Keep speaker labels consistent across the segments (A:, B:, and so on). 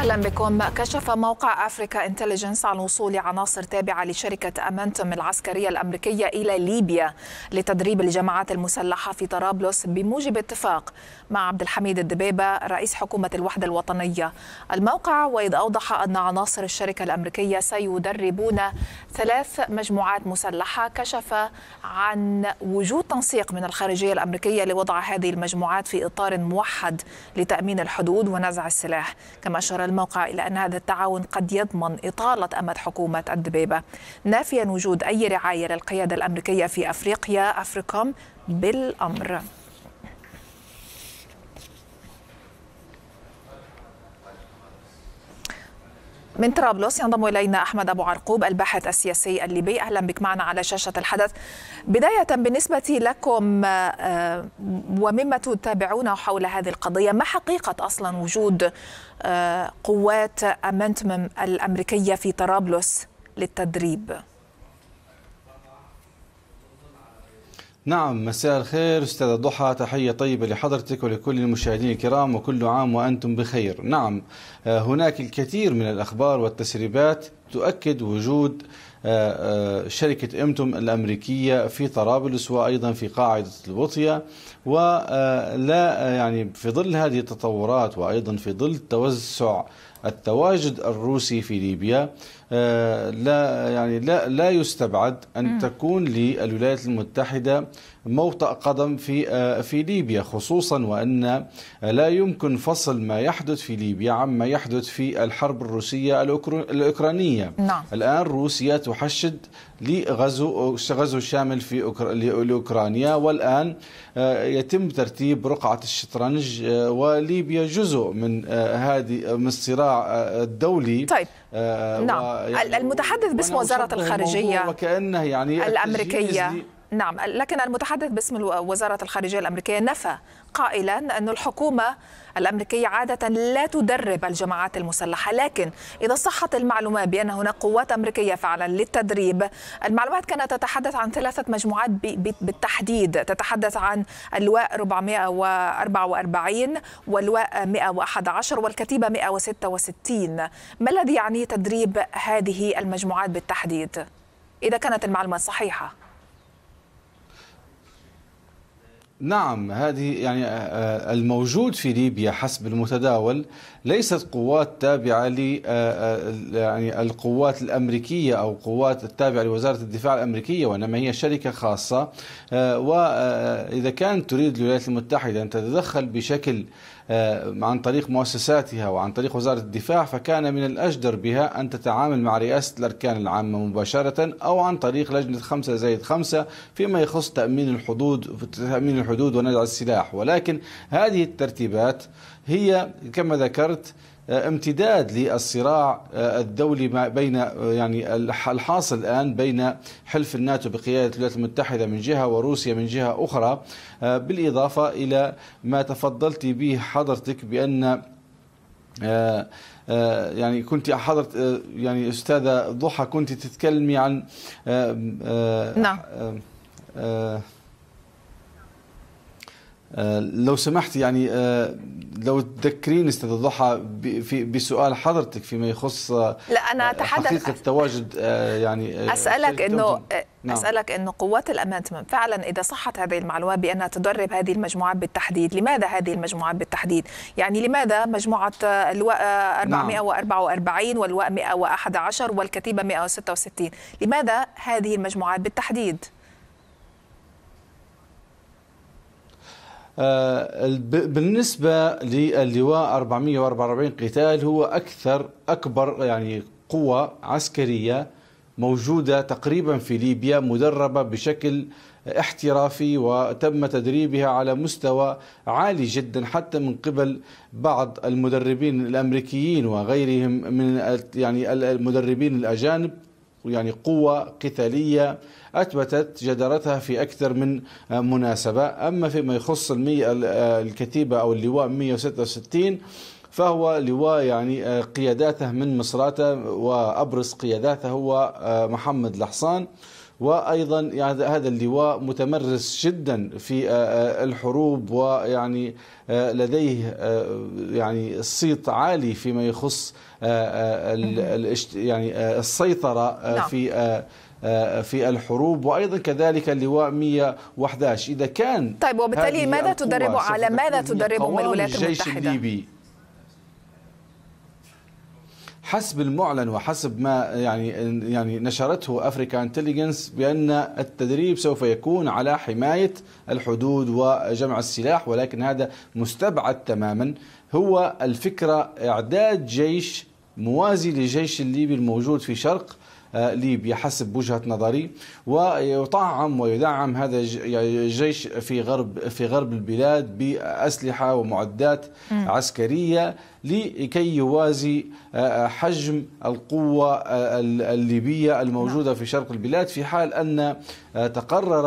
A: اهلا بكم كشف موقع افريكا انتليجنس عن وصول عناصر تابعه لشركه امانتوم العسكريه الامريكيه الى ليبيا لتدريب الجماعات المسلحه في طرابلس بموجب اتفاق مع عبد الحميد الدبيبه رئيس حكومه الوحده الوطنيه الموقع واذ اوضح ان عناصر الشركه الامريكيه سيدربون ثلاث مجموعات مسلحه كشف عن وجود تنسيق من الخارجيه الامريكيه لوضع هذه المجموعات في اطار موحد لتامين الحدود ونزع السلاح كما اشار الموقع إلى أن هذا التعاون قد يضمن إطالة أمد حكومة الدبيبة نافيا وجود أي رعاية للقيادة الأمريكية في أفريقيا أفريكوم بالأمر من طرابلس ينضم الينا احمد ابو عرقوب الباحث السياسي الليبي اهلا بك معنا على شاشه الحدث بدايه بالنسبه لكم آه، ومما تتابعونه حول هذه القضيه ما حقيقه اصلا وجود آه، قوات امنتمم الامريكيه في طرابلس للتدريب
B: نعم مساء الخير أستاذة ضحى تحية طيبة لحضرتك ولكل المشاهدين الكرام وكل عام وأنتم بخير نعم آه، هناك الكثير من الأخبار والتسريبات تؤكد وجود آه، آه، شركة إمتم الأمريكية في طرابلس وأيضا في قاعدة الوطية ولا آه، يعني في ظل هذه التطورات وأيضا في ظل توسع التواجد الروسي في ليبيا لا يعني لا لا يستبعد ان تكون للولايات المتحده موطأ قدم في آه، في ليبيا خصوصا وأن آه، لا يمكن فصل ما يحدث في ليبيا عما يحدث في الحرب الروسية الأوكرانية نعم. الآن روسيا تحشد لغزو غزو شامل في اوكرانيا والآن آه، يتم ترتيب رقعة الشطرنج وليبيا جزء من هذه من الصراع الدولي طيب نعم
A: المتحدث باسم وزارة الخارجية
B: وكأنه يعني الأمريكية
A: نعم لكن المتحدث باسم وزارة الخارجية الأمريكية نفى قائلا أن الحكومة الأمريكية عادة لا تدرب الجماعات المسلحة لكن إذا صحت المعلومات بأن هناك قوات أمريكية فعلا للتدريب المعلومات كانت تتحدث عن ثلاثة مجموعات بالتحديد تتحدث عن اللواء 444 واللواء 111 والكتيبة 166 ما الذي يعني تدريب هذه المجموعات بالتحديد إذا كانت المعلومات صحيحة
B: نعم هذه يعني آه، آه، الموجود في ليبيا حسب المتداول ليست قوات تابعة ل آه، يعني القوات الأمريكية أو قوات التابعة لوزارة الدفاع الأمريكية وإنما هي شركة خاصة وإذا كانت تريد الولايات المتحدة أن تتدخل بشكل آه، عن طريق مؤسساتها وعن طريق وزارة الدفاع فكان من الأجدر بها أن تتعامل مع رئاسة الأركان العامة مباشرة أو عن طريق لجنة خمسة زائد خمسة فيما يخص تأمين الحدود تأمين الحدود ونزع السلاح ولكن هذه الترتيبات هي كما ذكرت آه، امتداد للصراع آه، الدولي بين آه، يعني الحاصل الان بين حلف الناتو بقياده الولايات المتحده من جهه وروسيا من جهه اخرى بالاضافه الى ما تفضلت به حضرتك بان يعني كنت حضرت يعني استاذه ضحى كنت تتكلمي عن نعم آه، لو سمحت يعني آه، لو تذكرين استاذ ضحى بسؤال حضرتك فيما يخص آه،
A: لا انا اتحدث حقيقه
B: التواجد يعني اسالك انه نعم. اسالك
A: انه قوات الامان فعلا اذا صحت هذه المعلومات بانها تدرب هذه المجموعات بالتحديد، لماذا هذه المجموعات بالتحديد؟ يعني لماذا مجموعه اللواء 444 نعم. واللواء 111 والكتيبه 166 لماذا هذه المجموعات بالتحديد؟
B: آه، بالنسبة للواء 444 قتال هو أكثر أكبر يعني قوة عسكرية موجودة تقريبا في ليبيا مدربة بشكل احترافي وتم تدريبها على مستوى عالي جدا حتى من قبل بعض المدربين الامريكيين وغيرهم من يعني المدربين الاجانب يعني قوة قتالية أثبتت جدارتها في أكثر من مناسبة أما فيما يخص آه، الكتيبة أو اللواء 166 فهو لواء يعني آه، قياداته من مصراته وأبرز قياداته هو آه، محمد الحصان وايضا يعني هذا اللواء متمرس جدا في آه، آه، الحروب ويعني آه، لديه يعني صيت عالي فيما يخص يعني السيطره نعم. في في الحروب وايضا كذلك اللواء 111 اذا كان طيب وبالتالي ماذا تدرب على ماذا تدربهم الولايات المتحده؟ الجيش الليبي حسب المعلن وحسب ما يعني يعني نشرته افريكا انتليجنس بان التدريب سوف يكون على حمايه الحدود وجمع السلاح ولكن هذا مستبعد تماما هو الفكره اعداد جيش موازي للجيش الليبي الموجود في شرق آه، ليبيا حسب وجهه نظري ويطعم ويدعم هذا الجيش يعني في غرب في غرب البلاد باسلحه ومعدات عسكريه لكي يوازي آه، آه، حجم القوة آه، الليبية الموجودة في شرق البلاد في حال أن تقرر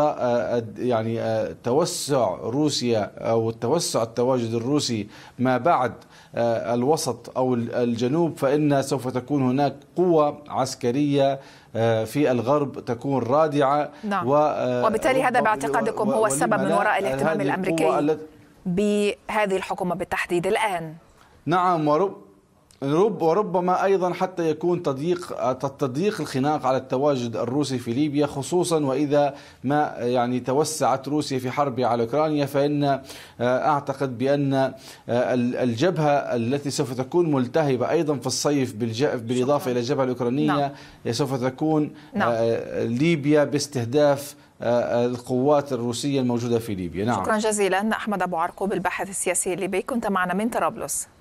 B: يعني توسع روسيا أو التوسع التواجد الروسي ما بعد الوسط أو الجنوب فإن سوف تكون هناك قوة عسكرية في الغرب تكون رادعة نعم. و وبالتالي
A: هذا باعتقادكم هو السبب من وراء الاهتمام الأمريكي بهذه الحكومة بالتحديد الآن
B: نعم ورب رب وربما أيضا حتى يكون تضييق تضييق الخناق على التواجد الروسي في ليبيا خصوصا وإذا ما يعني توسعت روسيا في حربها على أوكرانيا فإن آه، أعتقد بأن آه، الجبهة التي سوف تكون ملتهبة أيضا في الصيف بالإضافة إلى الجبهة الأوكرانية نعم. سوف تكون نعم. آه، ليبيا باستهداف القوات الروسية الموجودة في ليبيا نعم. شكرا
A: جزيلا أحمد أبو عرقوب الباحث السياسي الليبي كنت معنا من طرابلس